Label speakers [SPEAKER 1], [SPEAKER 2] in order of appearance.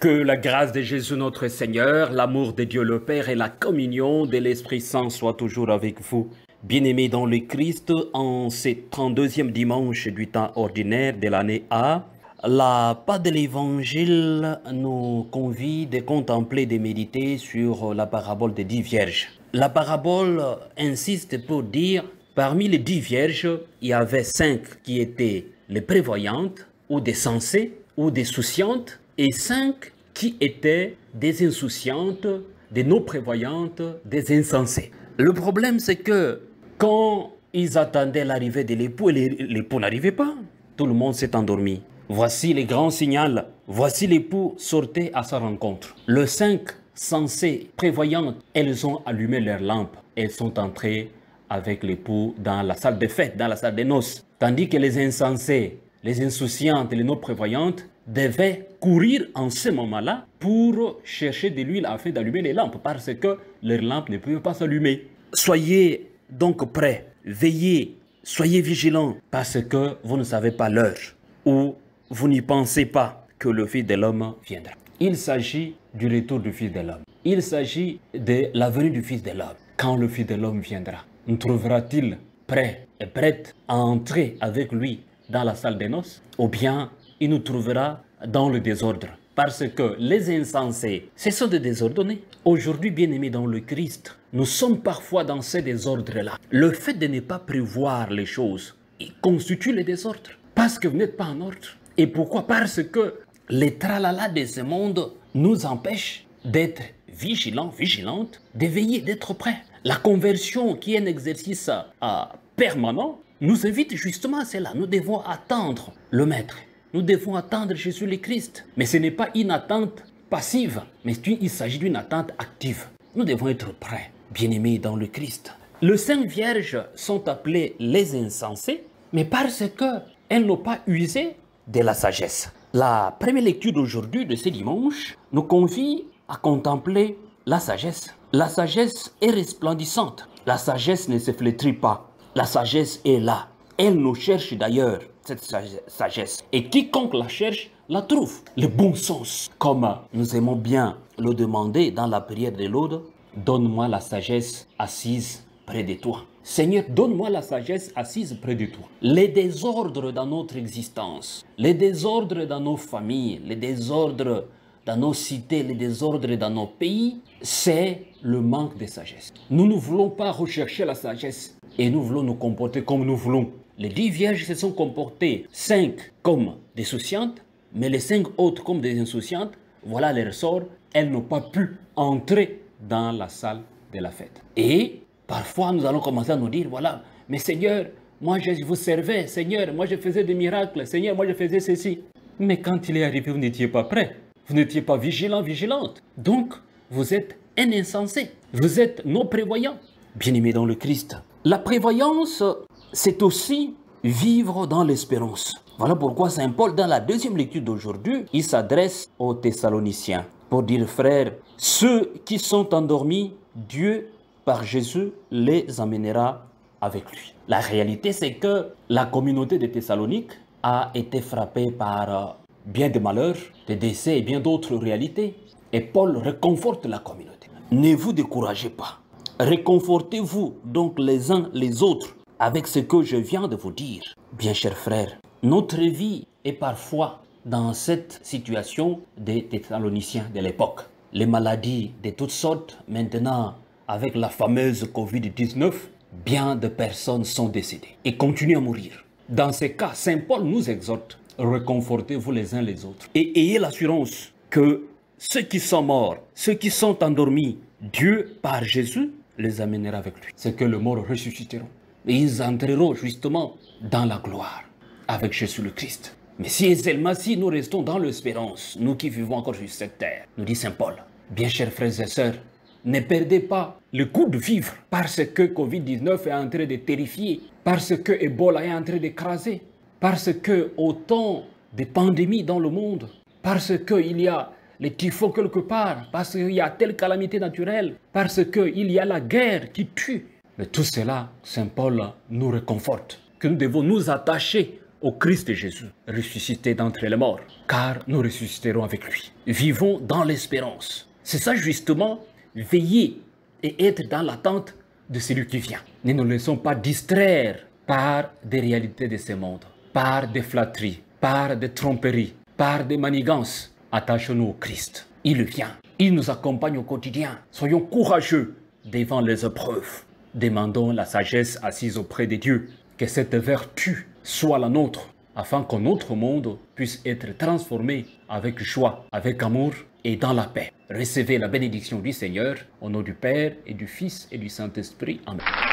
[SPEAKER 1] Que la grâce de Jésus notre Seigneur, l'amour de Dieu le Père et la communion de l'Esprit Saint soient toujours avec vous. Bien-aimés dans le Christ, en ce 32e dimanche du temps ordinaire de l'année A, la part de l'Évangile nous convie de contempler, de méditer sur la parabole des dix vierges. La parabole insiste pour dire, parmi les dix vierges, il y avait cinq qui étaient les prévoyantes ou des sensées ou des souciantes et cinq qui étaient des insouciantes, des non-prévoyantes, des insensées. Le problème, c'est que quand ils attendaient l'arrivée de l'époux et l'époux n'arrivait pas, tout le monde s'est endormi. Voici les grands signaux. Voici l'époux sortait à sa rencontre. Le cinq sensées, prévoyantes, elles ont allumé leurs lampes. Elles sont entrées avec l'époux dans la salle de fête, dans la salle des noces. Tandis que les insensées, les insouciantes, les non-prévoyantes, devait courir en ce moment-là pour chercher de l'huile afin d'allumer les lampes parce que leurs lampes ne pouvaient pas s'allumer. Soyez donc prêts, veillez, soyez vigilants parce que vous ne savez pas l'heure ou vous n'y pensez pas que le Fils de l'homme viendra. Il s'agit du retour du Fils de l'homme. Il s'agit de la venue du Fils de l'homme. Quand le Fils de l'homme viendra, nous trouvera-t-il prêt et prête à entrer avec lui dans la salle des noces ou bien il nous trouvera dans le désordre. Parce que les insensés, ce sont des désordonnés. Aujourd'hui, bien aimés dans le Christ, nous sommes parfois dans ces désordres-là. Le fait de ne pas prévoir les choses il constitue le désordre. Parce que vous n'êtes pas en ordre. Et pourquoi Parce que les tralala de ce monde nous empêchent d'être vigilants, vigilantes, d'éveiller, d'être prêts. La conversion, qui est un exercice à euh, permanent, nous invite justement à cela. Nous devons attendre le Maître. Nous devons attendre Jésus le Christ. Mais ce n'est pas une attente passive, mais il s'agit d'une attente active. Nous devons être prêts, bien-aimés dans le Christ. Les saintes vierges sont appelées les insensées, mais parce qu'elles n'ont pas usé de la sagesse. La première lecture d'aujourd'hui, de ce dimanche, nous convie à contempler la sagesse. La sagesse est resplendissante. La sagesse ne se flétrit pas. La sagesse est là. Elle nous cherche d'ailleurs cette sagesse. Et quiconque la cherche la trouve. Le bon sens. Comme nous aimons bien le demander dans la prière de l'Aude, donne-moi la sagesse assise près de toi. Seigneur, donne-moi la sagesse assise près de toi. Les désordres dans notre existence, les désordres dans nos familles, les désordres dans nos cités, les désordres dans nos pays, c'est le manque de sagesse. Nous ne voulons pas rechercher la sagesse, et nous voulons nous comporter comme nous voulons. Les dix vierges se sont comportées, cinq comme des souciantes, mais les cinq autres comme des insouciantes, voilà les ressorts, elles n'ont pas pu entrer dans la salle de la fête. Et parfois, nous allons commencer à nous dire, voilà, mais Seigneur, moi je vous servais, Seigneur, moi je faisais des miracles, Seigneur, moi je faisais ceci. Mais quand il est arrivé, vous n'étiez pas prêt. Vous n'étiez pas vigilant, vigilante. Donc, vous êtes un insensé. Vous êtes non prévoyant. Bien-aimé dans le Christ, la prévoyance, c'est aussi vivre dans l'espérance. Voilà pourquoi Saint Paul, dans la deuxième lecture d'aujourd'hui, il s'adresse aux Thessaloniciens pour dire, frère, ceux qui sont endormis, Dieu, par Jésus, les amènera avec lui. La réalité, c'est que la communauté de Thessalonique a été frappée par bien des malheurs, des décès et bien d'autres réalités. Et Paul réconforte la communauté. Ne vous découragez pas. Réconfortez-vous donc les uns les autres avec ce que je viens de vous dire. Bien cher frère. notre vie est parfois dans cette situation des Thessaloniciens de l'époque. Les maladies de toutes sortes, maintenant avec la fameuse Covid-19, bien de personnes sont décédées et continuent à mourir. Dans ces cas, Saint Paul nous exhorte, réconfortez-vous les uns les autres et ayez l'assurance que ceux qui sont morts, ceux qui sont endormis, Dieu, par Jésus, les amènera avec lui. C'est que le mort ressusciteront. Et ils entreront justement dans la gloire avec Jésus le Christ. Mais si seulement si nous restons dans l'espérance, nous qui vivons encore sur cette terre, nous dit Saint Paul, bien chers frères et sœurs, ne perdez pas le coup de vivre parce que Covid-19 est en train de terrifier, parce que Ebola est en train d'écraser, parce que autant de pandémies dans le monde, parce qu'il y a les typhons quelque part, parce qu'il y a telle calamité naturelle, parce qu'il y a la guerre qui tue. Mais tout cela, Saint Paul nous réconforte que nous devons nous attacher au Christ Jésus, ressuscité d'entre les morts, car nous ressusciterons avec lui. Vivons dans l'espérance. C'est ça justement, veiller et être dans l'attente de celui qui vient. Ne nous laissons pas distraire par des réalités de ce monde, par des flatteries, par des tromperies, par des manigances, Attachons-nous au Christ. Il vient. Il nous accompagne au quotidien. Soyons courageux devant les épreuves. Demandons la sagesse assise auprès de Dieu. Que cette vertu soit la nôtre afin que notre monde puisse être transformé avec joie, avec amour et dans la paix. Recevez la bénédiction du Seigneur au nom du Père et du Fils et du Saint-Esprit. Amen.